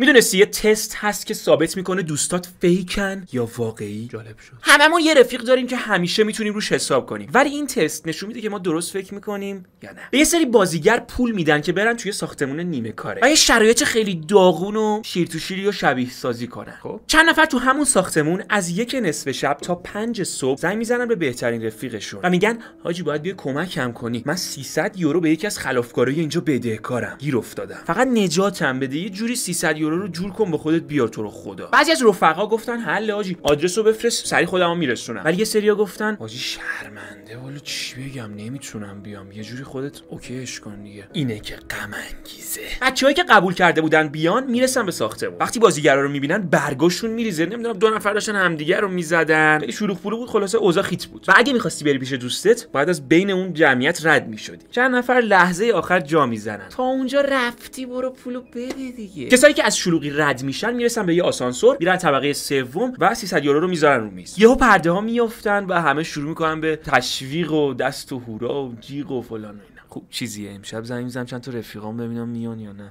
میدونستی یه تست هست که ثابت میکنه دوستات فیکن یا واقعی جالب شد هممون یه رفیق داریم که همیشه میتونیم روش حساب کنیم ولی این تست نشون میده که ما درست فکر میکنیم یا نه به یه سری بازیگر پول میدن که برن توی ساختمون نیمه کاره و یه شرایط خیلی داغون و شیر شیری و شبیه سازی کنن خب چند نفر تو همون ساختمون از یک نصف شب تا پنج صبح زنگ میزنن به بهترین رفیقشون و میگن حاجی باید بیا کمکم کنی من 300 یورو به یکی از خلافکارای اینجا بدهکارم گیر افتادم فقط نجاتم بده یه جوری 300 یورو رو جور کن به خودت بیار تو رو خدا بعضی از رفقا گفتن حل آجی آدرس رو بفرست سری خودمو میرسونم ولی یه سریا گفتن آجی شرمنده ولی چی بگم نمیتونم بیام یه جوری خودت اوکیش کن دیگه اینه که غم انگیزه بچه‌ای که قبول کرده بودن بیان میرسن به بود وقتی بازیگرا رو میبینن برگاشون میریزه نمیدونم دو نفر داشتن همدیگه رو میزدن خیلی شروع بود خلاصه اوضاع خیت بود و اگه میخواستی بری پیش دوستت بعد از بین اون جمعیت رد میشدی چند نفر لحظه آخر جا میزنن تا اونجا رفتی برو پولو بده دیگه کسایی که از شلوغی رد میشن میرسن به یه آسانسور میرن طبقه سوم و 300 یورو رو میذارن رو میز یهو پرده ها میافتن و همه شروع میکنن به تشویق و دست و هورا و جیغ و فلان و اینا خب چیزیه امشب زنگ میزنم چند تا رفیقام ببینم میان یا نه